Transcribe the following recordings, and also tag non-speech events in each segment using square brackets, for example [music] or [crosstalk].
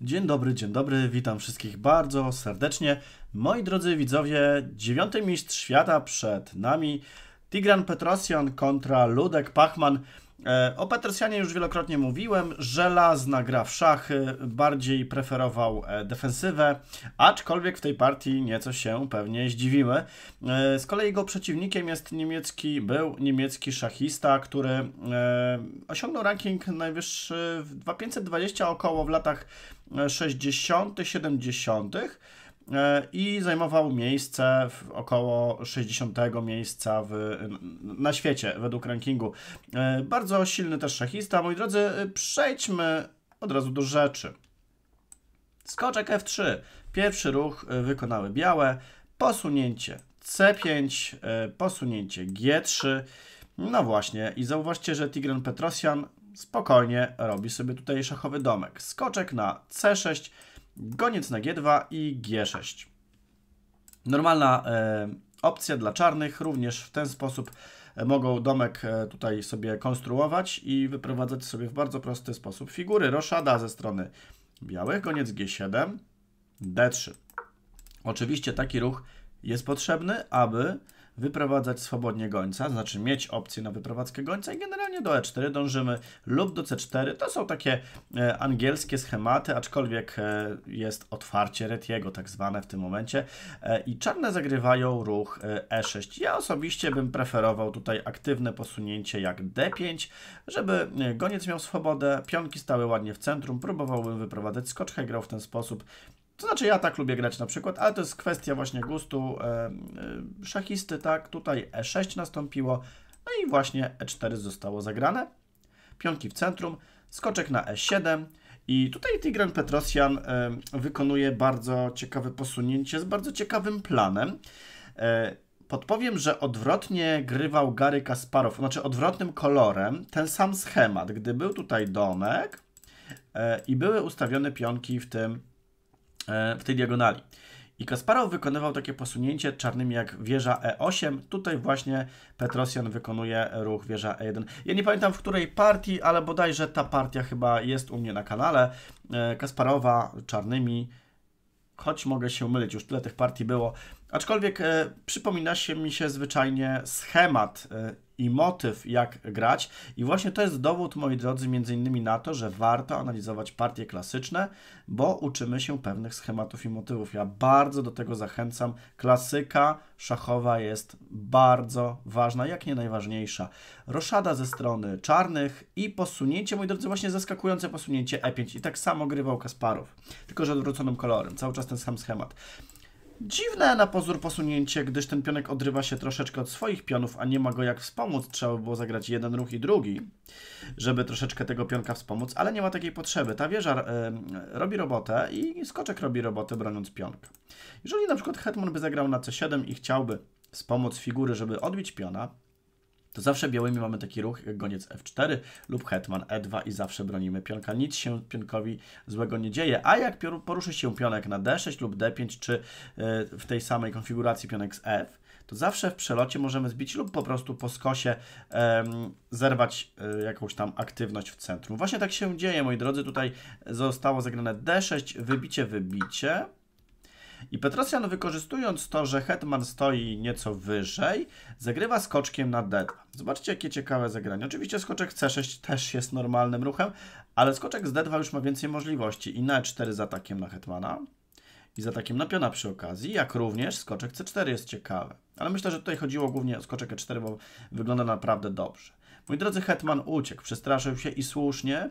Dzień dobry, dzień dobry, witam wszystkich bardzo serdecznie. Moi drodzy widzowie, dziewiąty mistrz świata przed nami. Tigran Petrosyan kontra Ludek Pachman. E, o Petersianie już wielokrotnie mówiłem, żelazna gra w szachy, bardziej preferował e, defensywę, aczkolwiek w tej partii nieco się pewnie zdziwiły. E, z kolei jego przeciwnikiem jest niemiecki, był niemiecki szachista, który osiągnął ranking najwyższy w 520 około w latach 60., 70., E, i zajmował miejsce w około 60 miejsca w, na świecie według rankingu. E, bardzo silny też szachista. Moi drodzy, przejdźmy od razu do rzeczy. Skoczek F3. Pierwszy ruch e, wykonały białe. Posunięcie C5, posunięcie G3. No właśnie, i zauważcie, że Tigran petrosian spokojnie robi sobie tutaj szachowy domek. Skoczek na C6, goniec na G2 i G6. Normalna e, opcja dla czarnych, również w ten sposób e, mogą domek e, tutaj sobie konstruować i wyprowadzać sobie w bardzo prosty sposób figury. Roszada ze strony białych, koniec G7, D3. Oczywiście taki ruch jest potrzebny, aby wyprowadzać swobodnie gońca, znaczy mieć opcję na wyprowadzkę gońca i generalnie do E4 dążymy lub do C4. To są takie e, angielskie schematy, aczkolwiek e, jest otwarcie retiego tak zwane w tym momencie e, i czarne zagrywają ruch E6. E ja osobiście bym preferował tutaj aktywne posunięcie jak D5, żeby e, goniec miał swobodę, pionki stały ładnie w centrum, próbowałbym wyprowadzać skoczkę, grał w ten sposób to znaczy ja tak lubię grać na przykład, ale to jest kwestia właśnie gustu e, e, szachisty, tak? Tutaj E6 nastąpiło, no i właśnie E4 zostało zagrane. Pionki w centrum, skoczek na E7 i tutaj Tigran Petrosian e, wykonuje bardzo ciekawe posunięcie z bardzo ciekawym planem. Podpowiem, że odwrotnie grywał Gary Kasparow, znaczy odwrotnym kolorem, ten sam schemat, gdy był tutaj domek i były ustawione pionki w tym E, w tej diagonali. I Kasparow wykonywał takie posunięcie czarnym jak wieża E8. Tutaj właśnie Petrosian wykonuje ruch wieża E1. Ja nie pamiętam w której partii, ale bodajże ta partia chyba jest u mnie na kanale. E, Kasparowa czarnymi, choć mogę się mylić, już tyle tych partii było, Aczkolwiek e, przypomina się mi się zwyczajnie schemat e, i motyw, jak grać. I właśnie to jest dowód, moi drodzy, między innymi na to, że warto analizować partie klasyczne, bo uczymy się pewnych schematów i motywów. Ja bardzo do tego zachęcam. Klasyka szachowa jest bardzo ważna, jak nie najważniejsza. Roszada ze strony czarnych i posunięcie, moi drodzy, właśnie zaskakujące posunięcie E5. I tak samo grywał kasparów, tylko że odwróconym kolorem. Cały czas ten sam schemat. Dziwne na pozór posunięcie, gdyż ten pionek odrywa się troszeczkę od swoich pionów, a nie ma go jak wspomóc. Trzeba by było zagrać jeden ruch i drugi, żeby troszeczkę tego pionka wspomóc, ale nie ma takiej potrzeby. Ta wieża y, robi robotę i skoczek robi robotę broniąc pionka. Jeżeli na przykład hetman by zagrał na c7 i chciałby wspomóc figury, żeby odbić piona, to zawsze białymi mamy taki ruch jak goniec f4 lub hetman e2 i zawsze bronimy pionka. Nic się pionkowi złego nie dzieje, a jak poruszy się pionek na d6 lub d5, czy e, w tej samej konfiguracji pionek z f, to zawsze w przelocie możemy zbić lub po prostu po skosie um, zerwać e, jakąś tam aktywność w centrum. Właśnie tak się dzieje, moi drodzy. Tutaj zostało zagrane d6, wybicie, wybicie. I Petrosjan wykorzystując to, że hetman stoi nieco wyżej, zagrywa skoczkiem na d2. Zobaczcie, jakie ciekawe zagranie. Oczywiście skoczek c6 też jest normalnym ruchem, ale skoczek z d2 już ma więcej możliwości. I na e4 z atakiem na hetmana i z atakiem na piona przy okazji, jak również skoczek c4 jest ciekawy. Ale myślę, że tutaj chodziło głównie o skoczek e4, bo wygląda naprawdę dobrze. Mój drodzy hetman uciekł, przestraszył się i słusznie,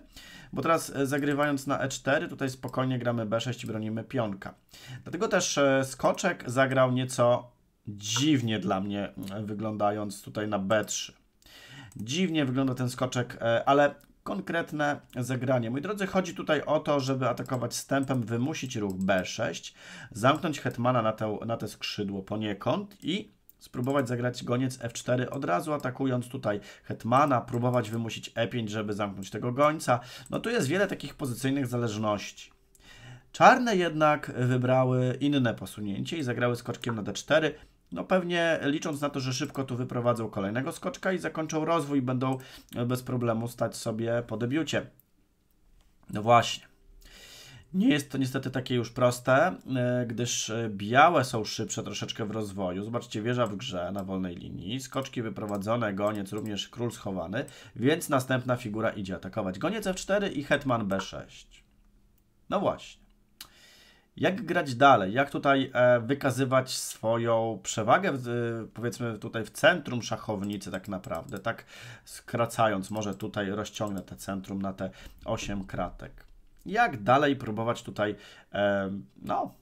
bo teraz e, zagrywając na e4, tutaj spokojnie gramy b6 i bronimy pionka. Dlatego też e, skoczek zagrał nieco dziwnie dla mnie, mm, wyglądając tutaj na b3. Dziwnie wygląda ten skoczek, e, ale konkretne zagranie. Mój drodzy, chodzi tutaj o to, żeby atakować stępem, wymusić ruch b6, zamknąć hetmana na, tę, na te skrzydło poniekąd i spróbować zagrać goniec f4, od razu atakując tutaj hetmana, próbować wymusić e5, żeby zamknąć tego gońca. No tu jest wiele takich pozycyjnych zależności. Czarne jednak wybrały inne posunięcie i zagrały skoczkiem na d4. No pewnie licząc na to, że szybko tu wyprowadzą kolejnego skoczka i zakończą rozwój, będą bez problemu stać sobie po debiucie. No właśnie. Nie jest to niestety takie już proste, e, gdyż e, białe są szybsze troszeczkę w rozwoju. Zobaczcie, wieża w grze na wolnej linii, skoczki wyprowadzone, goniec, również król schowany, więc następna figura idzie atakować. Goniec F4 i hetman B6. No właśnie. Jak grać dalej? Jak tutaj e, wykazywać swoją przewagę, powiedzmy tutaj w centrum szachownicy tak naprawdę, tak skracając, może tutaj rozciągnę te centrum na te 8 kratek jak dalej próbować tutaj, no,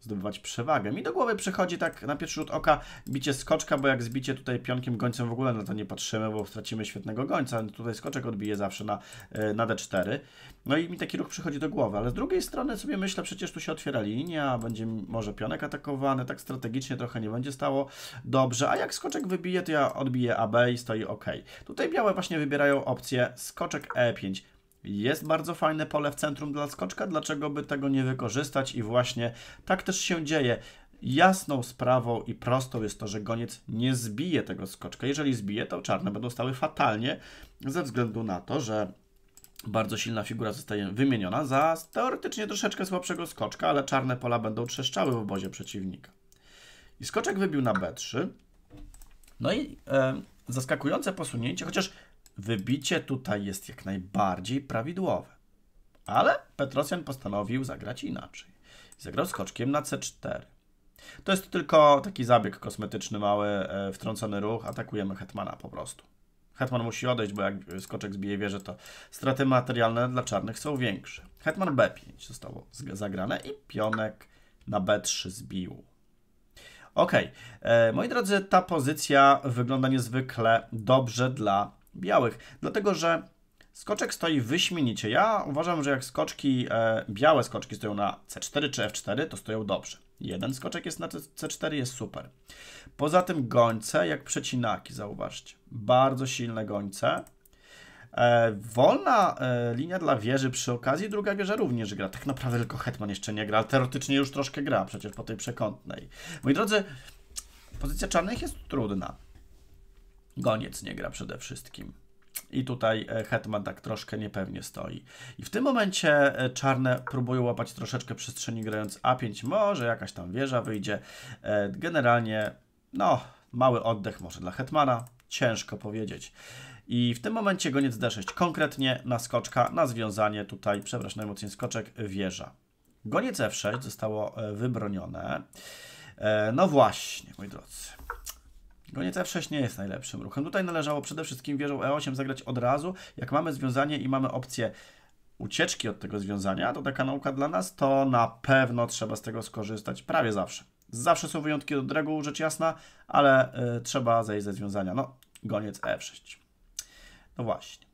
zdobywać przewagę. Mi do głowy przychodzi tak na pierwszy rzut oka bicie skoczka, bo jak zbicie tutaj pionkiem gońcem w ogóle na no to nie patrzymy, bo stracimy świetnego gońca. Tutaj skoczek odbije zawsze na, e, na d4. No i mi taki ruch przychodzi do głowy, ale z drugiej strony sobie myślę, przecież tu się otwiera linia, będzie może pionek atakowany, tak strategicznie trochę nie będzie stało dobrze, a jak skoczek wybije, to ja odbiję AB i stoi OK. Tutaj białe właśnie wybierają opcję skoczek E5. Jest bardzo fajne pole w centrum dla skoczka, dlaczego by tego nie wykorzystać i właśnie tak też się dzieje. Jasną sprawą i prostą jest to, że goniec nie zbije tego skoczka. Jeżeli zbije, to czarne będą stały fatalnie ze względu na to, że bardzo silna figura zostaje wymieniona za teoretycznie troszeczkę słabszego skoczka, ale czarne pola będą trzeszczały w obozie przeciwnika. I skoczek wybił na B3. No i e, zaskakujące posunięcie, chociaż Wybicie tutaj jest jak najbardziej prawidłowe. Ale Petrosjan postanowił zagrać inaczej. Zagrał skoczkiem na C4. To jest tylko taki zabieg kosmetyczny, mały, e, wtrącony ruch. Atakujemy Hetmana po prostu. Hetman musi odejść, bo jak skoczek zbije wieżę, to straty materialne dla czarnych są większe. Hetman B5 zostało zagrane i pionek na B3 zbił. Ok, e, moi drodzy, ta pozycja wygląda niezwykle dobrze dla białych, dlatego że skoczek stoi wyśmienicie. Ja uważam, że jak skoczki, e, białe skoczki stoją na C4 czy F4, to stoją dobrze. Jeden skoczek jest na C4, jest super. Poza tym gońce jak przecinaki, zauważcie. Bardzo silne gońce. E, wolna e, linia dla wieży przy okazji, druga wieża również gra. Tak naprawdę tylko Hetman jeszcze nie gra, ale teoretycznie już troszkę gra przecież po tej przekątnej. Moi drodzy, pozycja czarnych jest trudna. Goniec nie gra przede wszystkim. I tutaj e, Hetman tak troszkę niepewnie stoi. I w tym momencie e, czarne próbują łapać troszeczkę przestrzeni grając A5. Może jakaś tam wieża wyjdzie. E, generalnie, no, mały oddech może dla Hetmana. Ciężko powiedzieć. I w tym momencie goniec D6. Konkretnie na skoczka, na związanie tutaj, przepraszam najmocniej skoczek, wieża. Goniec F6 zostało wybronione. No właśnie, moi drodzy. Goniec F6 nie jest najlepszym ruchem. Tutaj należało przede wszystkim wieżą E8 zagrać od razu. Jak mamy związanie i mamy opcję ucieczki od tego związania, to taka nauka dla nas, to na pewno trzeba z tego skorzystać prawie zawsze. Zawsze są wyjątki od reguł, rzecz jasna, ale y, trzeba zejść ze związania. No, goniec E6. No właśnie.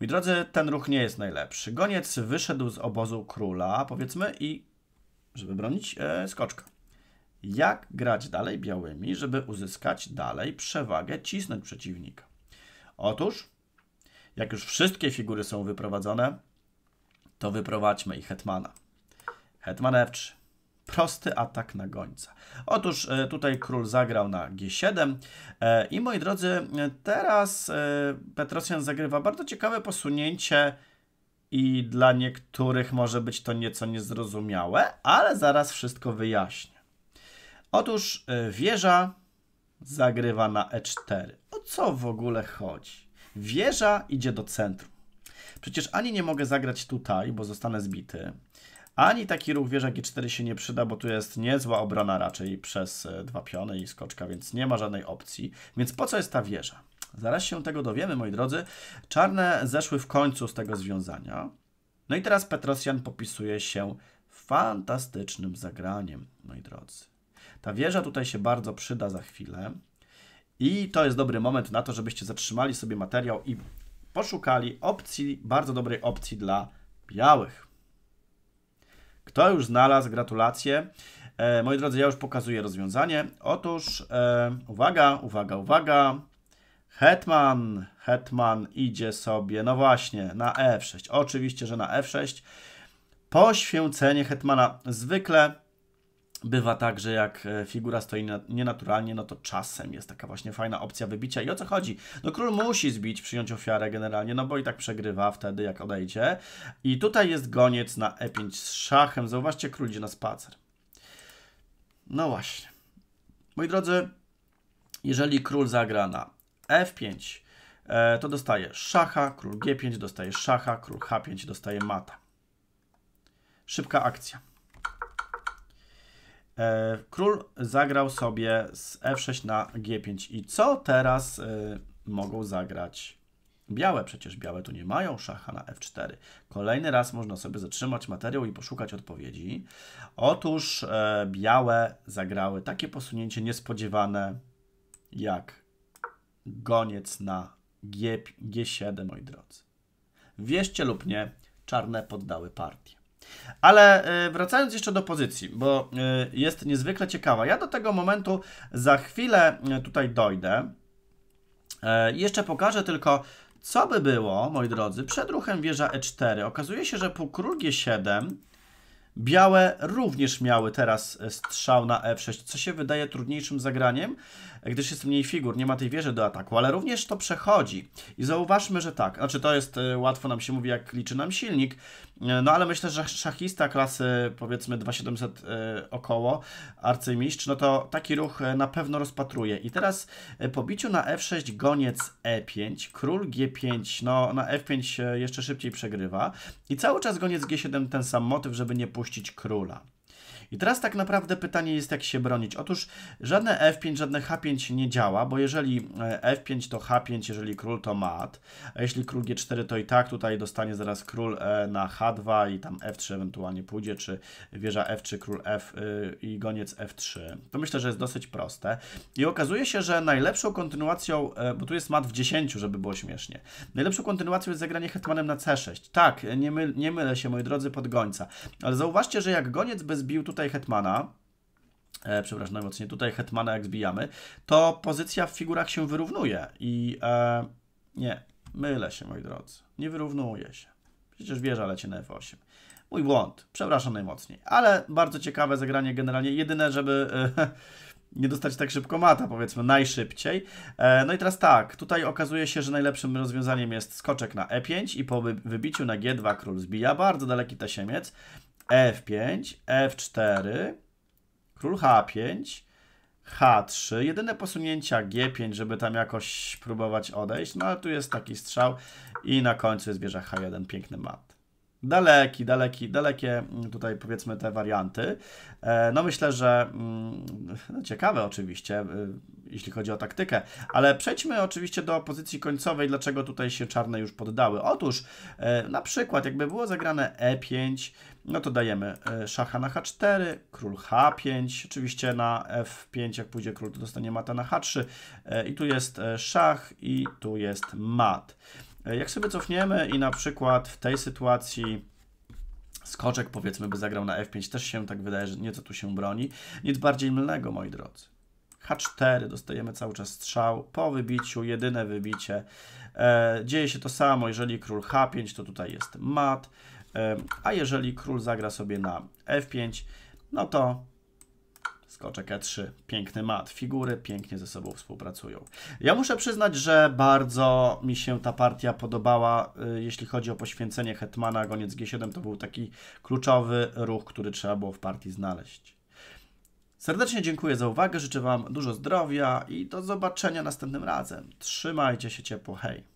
Moi drodzy, ten ruch nie jest najlepszy. Goniec wyszedł z obozu króla, powiedzmy, i żeby bronić, y, skoczka jak grać dalej białymi, żeby uzyskać dalej przewagę, cisnąć przeciwnika. Otóż, jak już wszystkie figury są wyprowadzone, to wyprowadźmy i hetmana. Hetman F3. Prosty atak na gońca. Otóż e, tutaj król zagrał na G7 e, i moi drodzy, e, teraz Petrosian zagrywa bardzo ciekawe posunięcie i dla niektórych może być to nieco niezrozumiałe, ale zaraz wszystko wyjaśnię. Otóż e, wieża zagrywa na e4. O co w ogóle chodzi? Wieża idzie do centrum. Przecież ani nie mogę zagrać tutaj, bo zostanę zbity, ani taki ruch wieża g4 e się nie przyda, bo tu jest niezła obrona raczej przez e, dwa piony i skoczka, więc nie ma żadnej opcji. Więc po co jest ta wieża? Zaraz się tego dowiemy, moi drodzy. Czarne zeszły w końcu z tego związania. No i teraz Petrosjan popisuje się fantastycznym zagraniem, moi drodzy. Ta wieża tutaj się bardzo przyda za chwilę. I to jest dobry moment na to, żebyście zatrzymali sobie materiał i poszukali opcji, bardzo dobrej opcji dla białych. Kto już znalazł? Gratulacje. E, moi drodzy, ja już pokazuję rozwiązanie. Otóż, e, uwaga, uwaga, uwaga. Hetman, Hetman idzie sobie, no właśnie, na F6. E Oczywiście, że na F6. E Poświęcenie Hetmana. Zwykle bywa tak, że jak e, figura stoi nienaturalnie, no to czasem jest taka właśnie fajna opcja wybicia. I o co chodzi? No król musi zbić, przyjąć ofiarę generalnie, no bo i tak przegrywa wtedy, jak odejdzie. I tutaj jest goniec na e5 z szachem. Zauważcie, król idzie na spacer. No właśnie. Moi drodzy, jeżeli król zagra na f5, e, to dostaje szacha, król g5 dostaje szacha, król h5 dostaje mata. Szybka akcja. E, król zagrał sobie z F6 na G5. I co teraz e, mogą zagrać białe? Przecież białe tu nie mają szacha na F4. Kolejny raz można sobie zatrzymać materiał i poszukać odpowiedzi. Otóż e, białe zagrały takie posunięcie niespodziewane jak goniec na G, G7, moi drodzy. Wieście lub nie, czarne poddały partię. Ale y, wracając jeszcze do pozycji, bo y, jest niezwykle ciekawa. Ja do tego momentu za chwilę y, tutaj dojdę. E, jeszcze pokażę tylko, co by było, moi drodzy, przed ruchem wieża E4. Okazuje się, że po król G7 białe również miały teraz e, strzał na F6, e co się wydaje trudniejszym zagraniem, gdyż jest mniej figur, nie ma tej wieży do ataku, ale również to przechodzi. I zauważmy, że tak, znaczy to jest, łatwo nam się mówi, jak liczy nam silnik, E, no ale myślę, że szachista klasy powiedzmy 2700 e, około, arcymistrz, no to taki ruch e, na pewno rozpatruje. I teraz po biciu na f6 goniec e5, król g5, no na f5 jeszcze szybciej przegrywa i cały czas goniec g7 ten sam motyw, żeby nie puścić króla. I teraz tak naprawdę pytanie jest, jak się bronić. Otóż żadne F5, żadne H5 nie działa, bo jeżeli e, F5 to H5, jeżeli król to mat, a jeśli król G4 to i tak tutaj dostanie zaraz król e, na H2 i tam F3 ewentualnie pójdzie, czy wieża F3, król F y, i goniec F3. To myślę, że jest dosyć proste. I okazuje się, że najlepszą kontynuacją, e, bo tu jest mat w 10, żeby było śmiesznie, najlepszą kontynuacją jest zagranie hetmanem na C6. Tak, nie, myl, nie mylę się, moi drodzy, pod gońca. Ale zauważcie, że jak goniec bez tutaj tutaj Hetmana, e, przepraszam najmocniej, tutaj Hetmana jak zbijamy, to pozycja w figurach się wyrównuje i e, nie, mylę się moi drodzy, nie wyrównuje się. Przecież wieża leci na F8. Mój błąd, przepraszam najmocniej, ale bardzo ciekawe zagranie generalnie, jedyne żeby... E, [laughs] nie dostać tak szybko mata, powiedzmy, najszybciej. E, no i teraz tak, tutaj okazuje się, że najlepszym rozwiązaniem jest skoczek na E5 i po wybiciu na G2 król zbija bardzo daleki tasiemiec. F5, F4, król H5, H3. Jedyne posunięcia G5, żeby tam jakoś próbować odejść. No ale tu jest taki strzał i na końcu jest wieża H1, piękny mat. Daleki, daleki, dalekie mm, tutaj powiedzmy te warianty. E, no myślę, że mm, no ciekawe oczywiście y, jeśli chodzi o taktykę. Ale przejdźmy oczywiście do pozycji końcowej, dlaczego tutaj się czarne już poddały. Otóż e, na przykład jakby było zagrane E5, no to dajemy e, szacha na H4, król H5, oczywiście na F5 jak pójdzie król to dostanie mata na H3 e, i tu jest szach i tu jest mat. Jak sobie cofniemy i na przykład w tej sytuacji skoczek powiedzmy by zagrał na F5, też się tak wydaje, że nieco tu się broni. Nic bardziej mylnego, moi drodzy. H4, dostajemy cały czas strzał, po wybiciu, jedyne wybicie. E, dzieje się to samo, jeżeli król H5, to tutaj jest mat, e, a jeżeli król zagra sobie na F5, no to skoczek E3, piękny mat, figury pięknie ze sobą współpracują. Ja muszę przyznać, że bardzo mi się ta partia podobała, e, jeśli chodzi o poświęcenie Hetmana, goniec G7 to był taki kluczowy ruch, który trzeba było w partii znaleźć. Serdecznie dziękuję za uwagę, życzę Wam dużo zdrowia i do zobaczenia następnym razem. Trzymajcie się ciepło, hej!